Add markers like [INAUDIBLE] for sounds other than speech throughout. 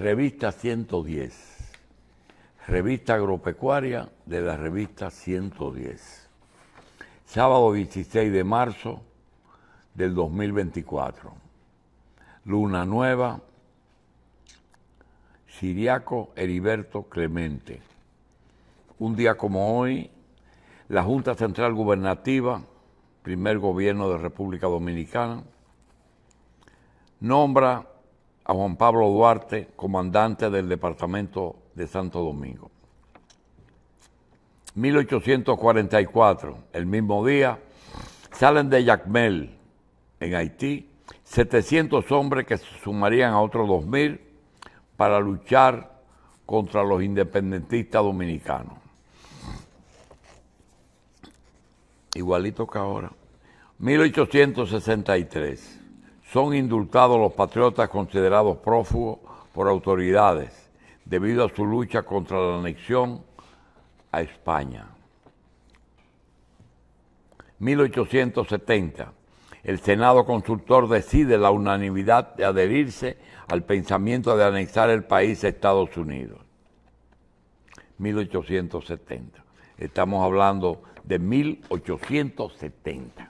Revista 110, revista agropecuaria de la revista 110. Sábado 16 de marzo del 2024. Luna Nueva, Siriaco Heriberto Clemente. Un día como hoy, la Junta Central Gubernativa, primer gobierno de República Dominicana, nombra a Juan Pablo Duarte, comandante del departamento de Santo Domingo. 1844, el mismo día, salen de Yacmel, en Haití, 700 hombres que se sumarían a otros 2.000 para luchar contra los independentistas dominicanos. Igualito que ahora. 1863. Son indultados los patriotas considerados prófugos por autoridades debido a su lucha contra la anexión a España. 1870. El Senado consultor decide la unanimidad de adherirse al pensamiento de anexar el país a Estados Unidos. 1870. Estamos hablando de 1870.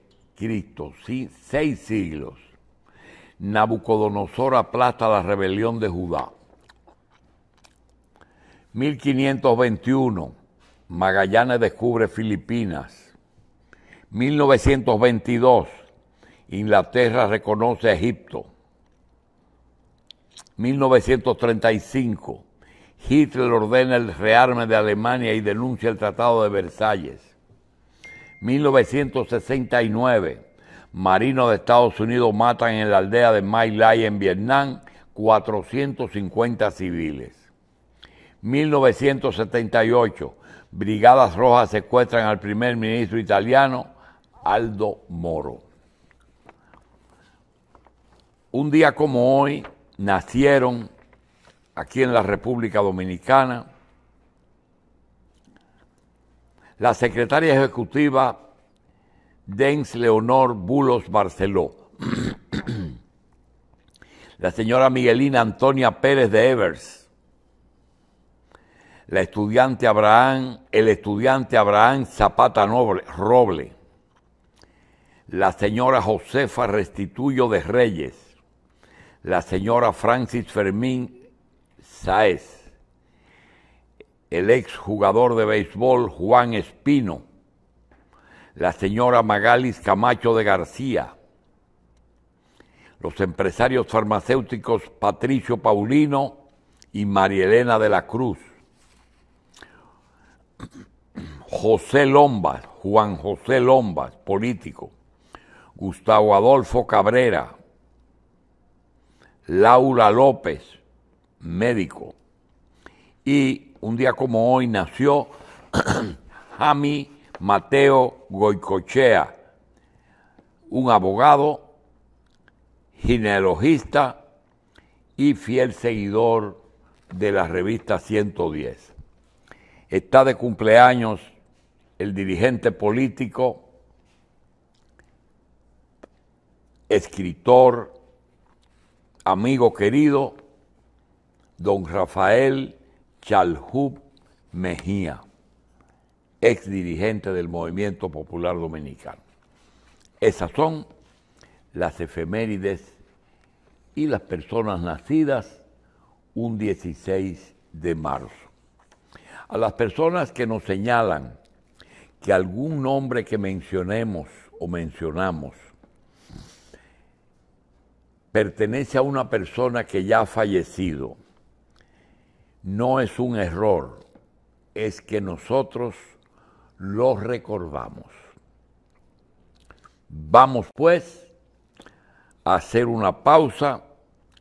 Cristo, ¿sí? seis siglos. Nabucodonosor aplasta la rebelión de Judá. 1521, Magallanes descubre Filipinas. 1922, Inglaterra reconoce a Egipto. 1935, Hitler ordena el rearme de Alemania y denuncia el Tratado de Versalles. 1969. Marinos de Estados Unidos matan en la aldea de My Lai en Vietnam 450 civiles. 1978. Brigadas Rojas secuestran al primer ministro italiano Aldo Moro. Un día como hoy nacieron aquí en la República Dominicana la secretaria ejecutiva Dens Leonor Bulos Barceló, [CLEARS THROAT] la señora Miguelina Antonia Pérez de Evers, la estudiante Abraham, el estudiante Abraham Zapata Noble, Roble, la señora Josefa Restituyo de Reyes, la señora Francis Fermín Saez, el ex jugador de béisbol Juan Espino, la señora Magalis Camacho de García, los empresarios farmacéuticos Patricio Paulino y María Elena de la Cruz, José Lombas, Juan José Lombas, político, Gustavo Adolfo Cabrera, Laura López, médico, y un día como hoy nació [CLEARS THROAT] Jami Mateo Goicochea, un abogado, genealogista y fiel seguidor de la revista 110. Está de cumpleaños el dirigente político, escritor, amigo querido, don Rafael Chalhub Mejía, ex dirigente del Movimiento Popular Dominicano. Esas son las efemérides y las personas nacidas un 16 de marzo. A las personas que nos señalan que algún nombre que mencionemos o mencionamos pertenece a una persona que ya ha fallecido no es un error, es que nosotros lo recordamos. Vamos pues a hacer una pausa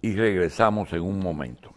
y regresamos en un momento.